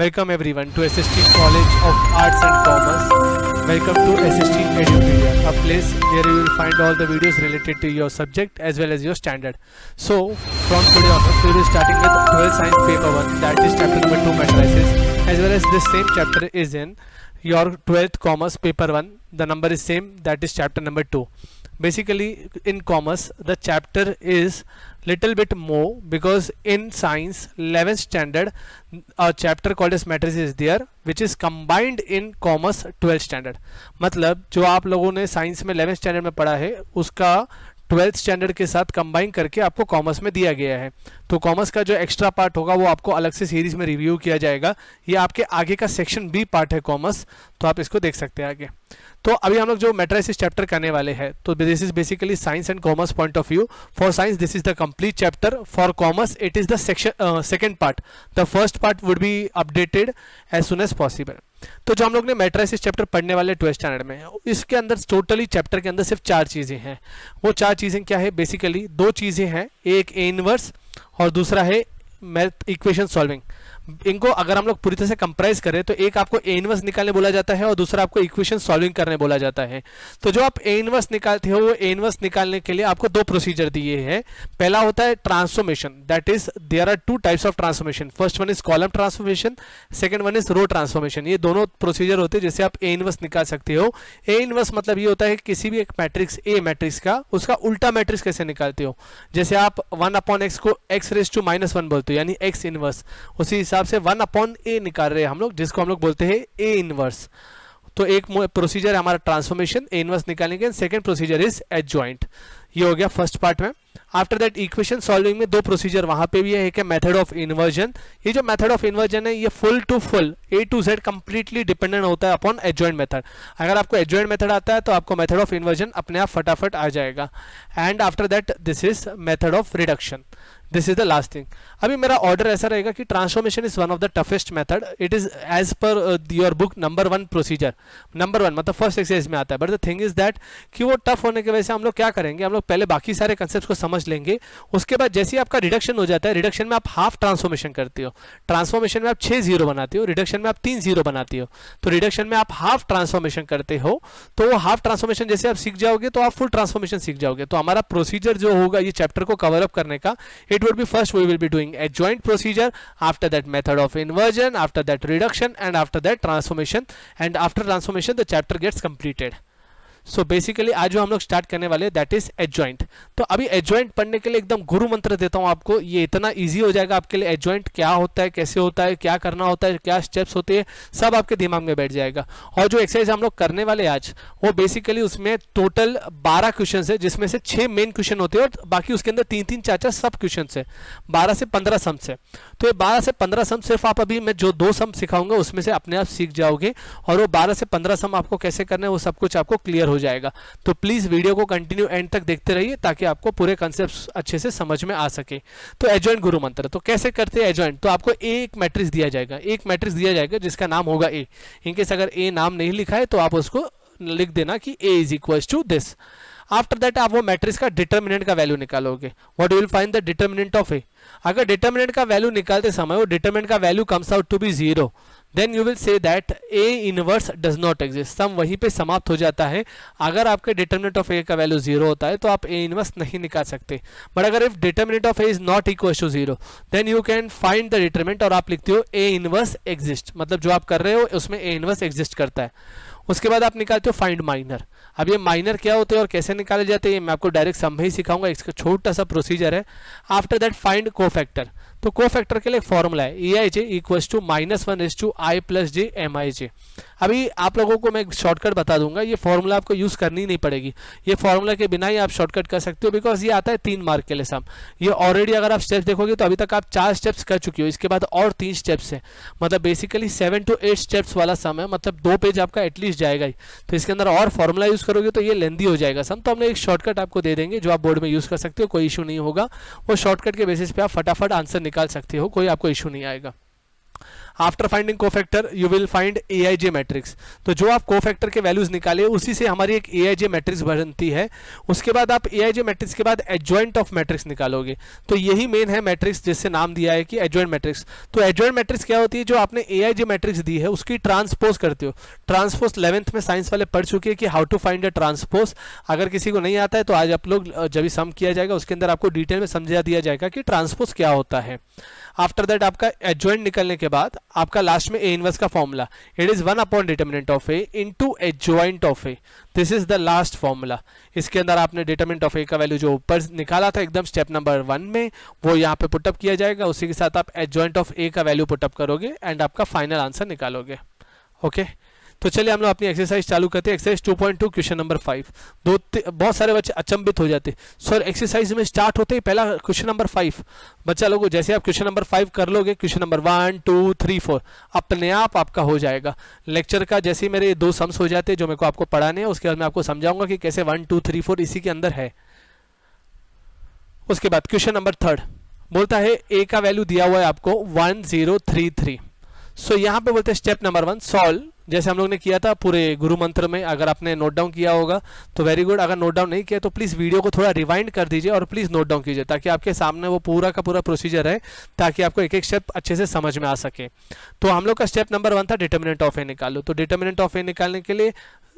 Welcome everyone to SST College of Arts and Commerce. Welcome to SST Media, a place where you will find all the videos related to your subject as well as your standard. So from today onwards, we will be starting with 12 Science Paper 1 that is chapter number 2 matrices as well as this same chapter is in your 12th commerce paper 1 the number is same that is chapter number 2 basically in commerce the chapter is little bit more because in science 11th standard a chapter called as matrices is there which is combined in commerce 12th standard matlab jo aap logo ne science mein 11th standard mein padha hai uska twelfth standard के साथ combine करके आपको commerce में दिया गया है तो commerce का जो एक्स्ट्रा पार्ट होगा वो आपको अलग से सीरीज में रिव्यू किया जाएगा ये आपके आगे का सेक्शन बी पार्ट है कॉमर्स तो आप इसको देख सकते हैं आगे तो अभी हम लोग जो मेट्राइसिस चैप्टर करने वाले हैं तो this is basically science and commerce point of view for science this is the complete chapter for commerce it is the section second part the first part would be updated as soon as possible तो जो हम लोग ने matrices chapter पढ़ने वाले twelfth standard में इसके अंदर टोटली चैप्टर के अंदर सिर्फ चार चीज़ें हैं वो चार चीज़ें क्या है बेसिकली दो चीज़ें हैं एक ए इनवर्स और दूसरा है मैथ इक्वेशन सॉल्विंग इनको अगर हम लोग पूरी तरह से कंप्राइज करें तो एक आपको ए इनवर्स निकालने बोला जाता है और दूसरा आपको इक्वेशन सॉल्विंग करने बोला जाता है तो जो आप ए इनवर्स निकालते हो वो ए इनवर्स निकालने के लिए आपको दो प्रोसीजर दिए हैं पहला होता है transformation that is there are two types of transformation first one is column transformation second one is row transformation ये दोनों प्रोसीजर होते हैं जैसे आप ए इनवर्स निकाल सकते हो ए इनवर्स मतलब ये होता है किसी भी एक मैट्रिक्स ए मैट्रिक्स का उसका उल्टा मैट्रिक्स कैसे निकालते हो जैसे आप वन अपॉन एक्स को x raise to minus one बोलते हो यानी एक्स इनवर्स उसी हिसाब हिसाब से वन अपॉन ए निकाल रहे हैं हम लोग जिसको हम लोग बोलते हैं ए इनवर्स तो एक प्रोसीजर है हमारा ट्रांसफॉर्मेशन ए इनवर्स निकालने के second procedure is adjoint ये हो गया फर्स्ट पार्ट में आफ्टर दैट इक्वेशन सॉल्विंग में दो प्रोसीजर वहां पे भी है एक है मेथड ऑफ इन्वर्जन ये जो मेथड ऑफ इन्वर्जन है ये full to full A to Z completely dependent होता है अपॉन एडजॉइंट मेथड अगर आपको एडजॉइंट मेथड आता है तो आपको मेथड ऑफ इन्वर्जन अपने आप फटाफट आ जाएगा and after that this is method of reduction this is the last thing अभी मेरा ऑर्डर ऐसा रहेगा कि transformation is one of the toughest method it is as per your book number one procedure number one मतलब first exercise में आता है but the thing is that कि वो टफ होने की वजह से हम लोग क्या करेंगे हम लोग पहले बाकी सारे कंसेप्ट को समझ लेंगे उसके बाद जैसे ही आपका रिडक्शन हो जाता है रिडक्शन में आप हाफ ट्रांसफॉर्मेशन करती हो ट्रांसफॉर्मेशन में आप छह जीरो बनाती हो रिडक्शन में आप तीन जीरो बनाती हो तो रिडक्शन में आप हाफ ट्रांसफॉर्मेशन करते हो तो वो हाफ ट्रांसफॉर्मेशन जैसे आप सीख जाओगे तो आप फुल ट्रांसफॉर्मेशन सीख जाओगे तो हमारा प्रोसीजर जो होगा ये चैप्टर को कवरअप करने का it it would be first we will be doing a joint procedure after that method of inversion after that reduction and after that transformation and after transformation the chapter gets completed so basically आज जो हम लोग start करने वाले that is adjoint तो अभी adjoint पढ़ने के लिए एकदम गुरु मंत्र देता हूँ आपको ये इतना ईजी हो जाएगा आपके लिए एडजॉइंट क्या होता है कैसे होता है क्या करना होता है क्या स्टेप्स होते हैं सब आपके दिमाग में बैठ जाएगा और जो एक्सरसाइज हम लोग करने वाले आज वो बेसिकली उसमें टोटल बारह क्वेश्चन है जिसमें से छह मेन क्वेश्चन होते हैं और बाकी उसके अंदर तीन तीन चार चार सब क्वेश्चन है बारह से पंद्रह सम्स है तो ये बारह से पंद्रह सम सिर्फ आप अभी मैं जो दो सम सिखाऊंगा उसमें से अपने आप सीख जाओगे और वो बारह से पंद्रह सम आपको कैसे करना है वो सब कुछ आपको क्लियर हो जाएगा तो प्लीज़ वीडियो को कंटिन्यू एंड तक देखते रहिए ताकि आपको पूरे कंसेप्ट अच्छे से समझ में आ सके तो एजॉइंट गुरु मंत्र तो कैसे करते हैं एजॉइंट तो आपको एक मैट्रिक्स दिया जाएगा एक मैट्रिक्स दिया जाएगा जिसका नाम होगा ए इनकेस अगर ए नाम नहीं लिखा है तो आप उसको लिख देना कि A is equals to this after that आप वो मैट्रिक्स का डिटर्मिनेंट का वैल्यू निकालोगे what will find the determinant of A अगर डिटर्मिनेंट का वैल्यू निकालते समय वो डिटर्मिनेंट का value comes out to be zero then you will say that A inverse does not exist sum वहीं पे समाप्त हो जाता है अगर आपके डिटर्मिनेंट ऑफ ए का वैल्यू जीरो होता है तो आप ए इनवर्स नहीं निकाल सकते बट अगर if determinant of A is not equal to zero then you can find the determinant और आप लिखते हो ए इनवर्स एग्जिस्ट मतलब जो आप कर रहे हो उसमें ए इनवर्स एग्जिस्ट करता है उसके बाद आप निकालते हो फाइंड माइनर अब ये माइनर क्या होते हैं और कैसे निकाले जाते हैं मैं आपको डायरेक्ट समझ ही सिखाऊंगा इसका छोटा सा प्रोसीजर है after that find cofactor तो को फैक्टर के लिए फॉर्मूला है E I J equals to minus one S to I plus J M I J अभी आप लोगों को मैं शॉर्टकट बता दूंगा ये फॉर्मूला आपको यूज़ करनी नहीं पड़ेगी ये फॉर्मूला के बिना ही आप शॉर्टकट कर सकते हो बिकॉज ये आता है तीन मार्क के लिए सम ये ऑलरेडी अगर आप स्टेप्स देखोगे तो अभी तक आप चार स्टेप्स कर चुके हो इसके बाद और तीन स्टेप्स है मतलब basically seven two eight steps वाला सम है मतलब दो पेज आपका एटलीस्ट जाएगा ही तो इसके अंदर और फॉर्मूला यूज़ करोगे तो ये लेंदी हो जाएगा सम तो हमने एक शॉर्टकट आपको दे देंगे जो आप बोर्ड में यूज़ कर सकते हो कोई इशू नहीं होगा वो शॉर्टकट के बेसिस पे आप फटाफट आंसर निकाल सकते हो कोई आपको इशू नहीं आएगा after finding cofactor you will find A I J matrix तो जो आप कोफैक्टर के वैल्यूज निकाले उसी से हमारी एक ए मैट्रिक्स बनती है उसके बाद आप ए मैट्रिक्स के बाद एडजॉइंट ऑफ मैट्रिक्स निकालोगे तो यही मेन है मैट्रिक्स जिससे नाम दिया है कि एडजॉइंट मैट्रिक्स तो एडजॉइंट मैट्रिक्स क्या होती है जो आपने ए मैट्रिक्स दी है उसकी ट्रांसपोज करते हो ट्रांसपोज इलेवंथ में साइंस वाले पढ़ चुके हैं कि how to find a transpose अगर किसी को नहीं आता है तो आज आप लोग जब भी सम किया जाएगा उसके अंदर आपको डिटेल में समझा दिया जाएगा कि ट्रांसपोज क्या होता है आफ्टर दैट आपका एडजॉइंट निकलने के बाद आपका लास्ट में ए इनवर्स का formula it is one upon determinant of A into adjoint of A this is the last formula इसके अंदर आपने डिटर्मिनेंट ऑफ ए का वैल्यू जो ऊपर निकाला था एकदम स्टेप नंबर वन में वो यहाँ पे पुटअप किया जाएगा उसी के साथ आप ज्वाइंट ऑफ ए का वैल्यू पुटअप करोगे एंड आपका फाइनल आंसर निकालोगे ओके okay? तो चलिए हम लोग अपनी एक्सरसाइज चालू करते हैं exercise two point two question number five दो बहुत सारे बच्चे अचंबित हो जाते सर एक्सरसाइज में स्टार्ट होते ही पहला क्वेश्चन नंबर फाइव बच्चा लोगों जैसे आप क्वेश्चन नंबर फाइव कर लोगे question number one two three four अपने आप आपका हो जाएगा लेक्चर का जैसे मेरे दो सम्स हो जाते जो मेरे को आपको पढ़ाने हैं उसके बाद मैं आपको समझाऊंगा कि कैसे वन टू थ्री फोर इसी के अंदर है उसके बाद क्वेश्चन नंबर थर्ड बोलता है ए का वैल्यू दिया हुआ है आपको one zero three three so यहाँ पे बोलते हैं स्टेप नंबर वन सॉल्व जैसे हम लोग ने किया था पूरे गुरु मंत्र में अगर आपने नोट डाउन किया होगा तो वेरी गुड अगर नोट डाउन नहीं किया तो प्लीज़ वीडियो को थोड़ा रिवाइंड कर दीजिए और प्लीज़ नोट डाउन कीजिए ताकि आपके सामने वो पूरा का पूरा प्रोसीजर है ताकि आपको एक एक स्टेप अच्छे से समझ में आ सके तो हम लोग का स्टेप नंबर वन था डिटर्मिनेंट ऑफ ए निकालो तो डिटर्मिनेंट ऑफ ए निकालने के लिए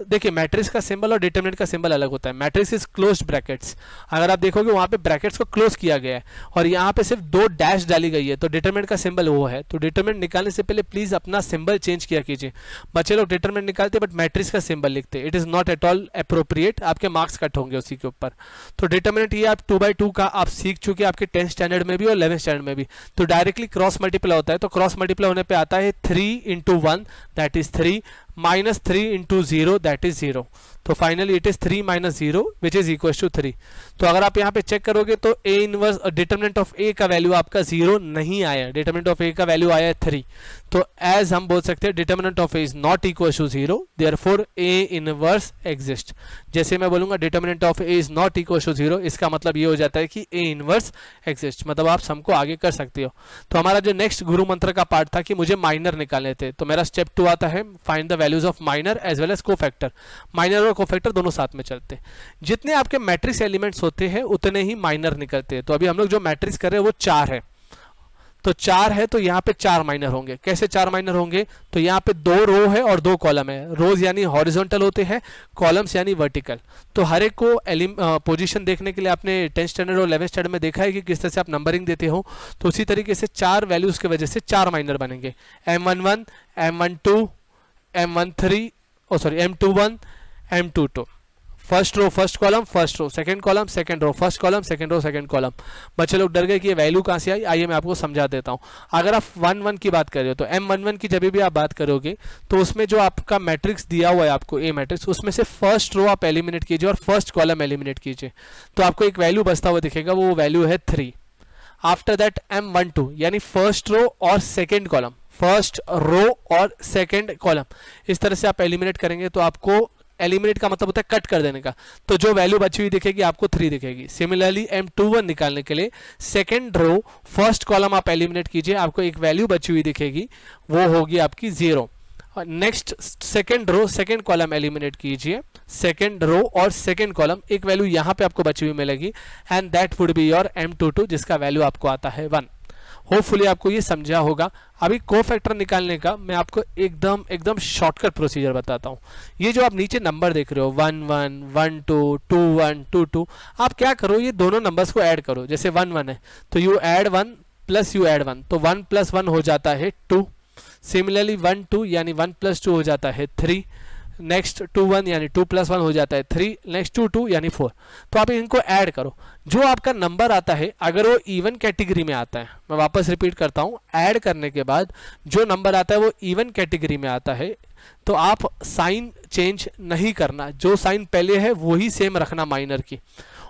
देखिए मैट्रिक्स का सिंबल और डिटर्मिनेंट का सिंबल अलग होता है मैट्रिक्स इज क्लोज ब्रैकेट्स अगर आप देखोगे वहां पे ब्रैकेट्स को क्लोज किया गया है और यहाँ पे सिर्फ दो डैश डाली गई है तो डिटर्मिनेंट का सिंबल वो है तो डिटर्मिनेंट निकालने से पहले प्लीज़ अपना सिंबल चेंज किया कीजिए बच्चे लोग डिटरमेंट निकालते बट मैट्रिक्स का सिंबल लिखते it is not at all appropriate आपके मार्क्स कट होंगे उसी के ऊपर तो डिटरमिनेंट ये आप टू बाई टू का आप सीख चुके आपके टेंथ स्टैंडर्ड में भी और इलेवन स्टैंडर्ड में भी तो डायरेक्टली क्रॉस मल्टीप्लाई होता है तो क्रॉस मल्टीप्लाई होने पर आता है three into one that is three minus three into zero that is zero तो finally it is three minus zero which is equal to three तो अगर आप यहाँ पे चेक करोगे तो A inverse determinant of A का वैल्यू आपका जीरो नहीं आया डिटर्मिनेंट ऑफ ए का वैल्यू आया है थ्री तो एज हम बोल सकते हैं determinant of A is not equal to zero therefore A inverse exist जैसे मैं बोलूंगा determinant of A is not equal to zero इसका मतलब ये हो जाता है कि ए इनवर्स एग्जिस्ट मतलब आप सबको आगे कर सकते हो तो हमारा जो नेक्स्ट गुरु मंत्र का पार्ट था कि मुझे माइनर निकालने थे तो मेरा स्टेप टू आता है find the values of minor as well as cofactor minor और कोफैक्टर दोनों साथ में चलते हैं जितने आपके मैट्रिक्स एलिमेंट्स होते हैं उतने ही माइनर निकलते हैं तो अभी हम लोग जो मैट्रिक्स कर रहे हैं वो चार है तो चार है तो यहाँ पे चार माइनर होंगे कैसे चार माइनर होंगे तो यहाँ पे दो रो है और दो कॉलम है रोज यानी हॉरिजॉन्टल होते हैं कॉलम्स यानी वर्टिकल तो हर एक को एलिम पोजिशन देखने के लिए आपने टेंथ स्टैंडर्ड और इलेवन स्टैंडर्ड में देखा है कि किस तरह से आप नंबरिंग देते हो तो उसी तरीके से चार वैल्यूज की वजह से चार माइनर बनेंगे M one one M one two M one three oh sorry M two one M two two first row first column first row second column second row first column second row second column बच्चे लोग डर गए कि ये value कहाँ से आई आइए मैं आपको समझा देता हूँ अगर आप वन वन की बात कर रहे हो तो एम वन वन की जब भी आप बात करोगे तो उसमें जो आपका मैट्रिक्स दिया हुआ है आपको ए मैट्रिक्स उसमें से फर्स्ट रो आप एलिमिनेट कीजिए और फर्स्ट कॉलम एलिमिनेट कीजिए तो आपको एक वैल्यू बसता हुआ दिखेगा वो वैल्यू है three after that M one two यानी फर्स्ट रो और सेकेंड कॉलम फर्स्ट रो और सेकंड कॉलम इस तरह से आप एलिमिनेट करेंगे तो आपको एलिमिनेट का मतलब होता है कट कर देने का तो जो वैल्यू बची हुई दिखेगी आपको थ्री दिखेगी सिमिलरली एम टू वन निकालने के लिए सेकेंड रो फर्स्ट कॉलम आप एलिमिनेट कीजिए आपको एक वैल्यू बची हुई दिखेगी वो होगी आपकी zero next second row second column eliminate कीजिए सेकेंड रो और सेकेंड कॉलम एक वैल्यू यहाँ पे आपको बची हुई मिलेगी and that would be your M two two जिसका वैल्यू आपको आता है वन होपफुली आपको ये समझा होगा अभी को फैक्टर निकालने का मैं आपको एकदम एकदम शॉर्टकट प्रोसीजर बताता हूँ ये जो आप नीचे नंबर देख रहे हो one one one two two one two two आप क्या करो ये दोनों नंबर्स को ऐड करो जैसे वन वन है तो you add one plus you add one तो वन प्लस वन हो जाता है टू सिमिलरली वन टू यानी वन प्लस टू हो जाता है थ्री नेक्स्ट टू वन यानी टू प्लस वन हो जाता है थ्री नेक्स्ट टू टू यानी फोर तो आप इनको ऐड करो जो आपका नंबर आता है अगर वो इवन कैटेगरी में आता है मैं वापस रिपीट करता हूँ ऐड करने के बाद जो नंबर आता है वो इवन कैटेगरी में आता है तो आप साइन चेंज नहीं करना जो साइन पहले है वही सेम रखना माइनर की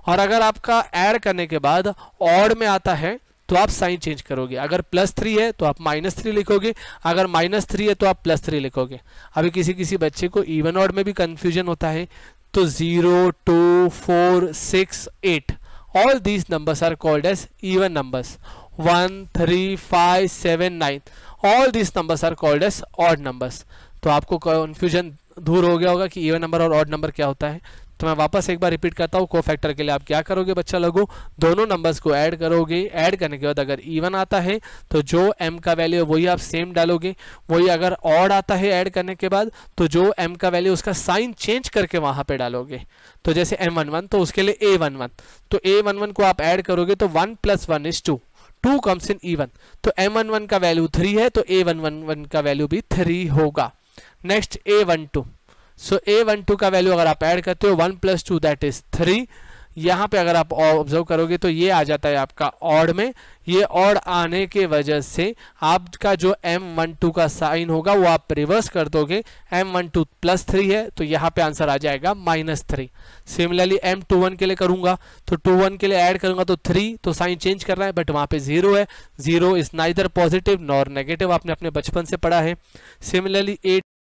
और अगर आपका ऐड करने के बाद ऑड में आता है तो आप साइन चेंज करोगे अगर प्लस थ्री है तो आप माइनस थ्री लिखोगे अगर माइनस थ्री है तो आप प्लस थ्री लिखोगे अभी किसी किसी बच्चे को इवन ऑड में भी कंफ्यूजन होता है तो zero two four six eight all these numbers are called as even numbers one three five seven nine all these numbers are called as odd numbers तो आपको कन्फ्यूजन दूर हो गया होगा कि इवन नंबर और ऑड नंबर क्या होता है तो मैं वापस एक बार रिपीट करता हूँ को फैक्टर के लिए आप क्या करोगे बच्चा लोगों दोनों नंबर्स को ऐड करोगे ऐड करने के बाद अगर ईवन आता है तो जो एम का वैल्यू है वही आप सेम डालोगे वही अगर ऑड आता है ऐड करने के बाद तो जो एम का वैल्यू उसका साइन चेंज करके वहाँ पर डालोगे तो जैसे एम वन वन तो उसके लिए ए वन वन तो ए वन वन को आप ऐड करोगे तो one plus one is two two comes in E one तो एम वन वन का वैल्यू थ्री है तो ए वन वन वन का वैल्यू भी थ्री होगा next A one two so A one two का वैल्यू अगर आप ऐड करते हो one plus two that is three यहाँ पे अगर आप ऑब्जर्व करोगे तो ये आ जाता है आपका ऑड में ये ऑड आने के वजह से आपका जो एम वन टू का साइन होगा वो आप रिवर्स कर दोगे M one two plus three है तो यहाँ पे आंसर आ जाएगा minus three similarly M two one के लिए करूँगा तो टू वन के लिए ऐड करूँगा तो थ्री तो साइन चेंज करना है बट वहाँ पे जीरो है zero is neither positive nor negative आपने अपने बचपन से पढ़ा है सिमिलरली एट